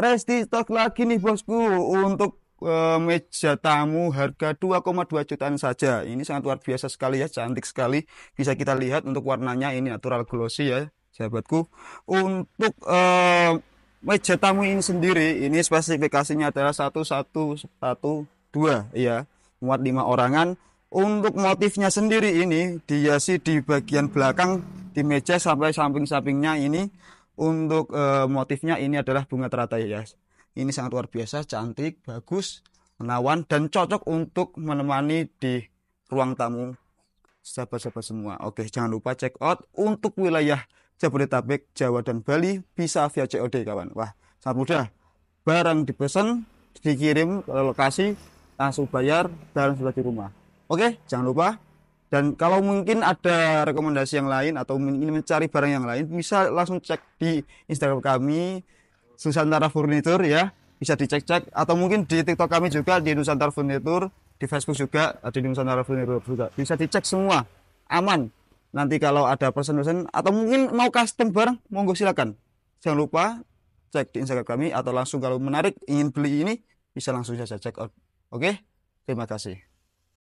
Resti stok lagi nih bosku untuk uh, meja tamu harga 2,2 jutaan saja. Ini sangat luar biasa sekali ya, cantik sekali. Bisa kita lihat untuk warnanya ini natural glossy ya, sahabatku. Untuk uh, meja tamu ini sendiri, ini spesifikasinya adalah 1112 ya, muat 5 orangan. Untuk motifnya sendiri ini dihiasi di bagian belakang di meja sampai samping-sampingnya ini untuk e, motifnya ini adalah bunga teratai ya. ini sangat luar biasa cantik bagus menawan dan cocok untuk menemani di ruang tamu sahabat-sahabat semua oke jangan lupa check out untuk wilayah Jabodetabek Jawa dan Bali bisa via COD kawan wah sangat mudah barang dipesan dikirim ke lokasi langsung bayar dan sudah di rumah oke jangan lupa dan kalau mungkin ada rekomendasi yang lain atau ingin mencari barang yang lain, bisa langsung cek di Instagram kami Nusantara Furniture ya. Bisa dicek-cek atau mungkin di TikTok kami juga di Nusantara Furniture, di Facebook juga di Nusantara Furniture juga. Bisa dicek semua. Aman. Nanti kalau ada pesan-pesan atau mungkin mau custom barang, monggo silakan. Jangan lupa cek di Instagram kami atau langsung kalau menarik ingin beli ini bisa langsung saja cek out. Oke? Terima kasih.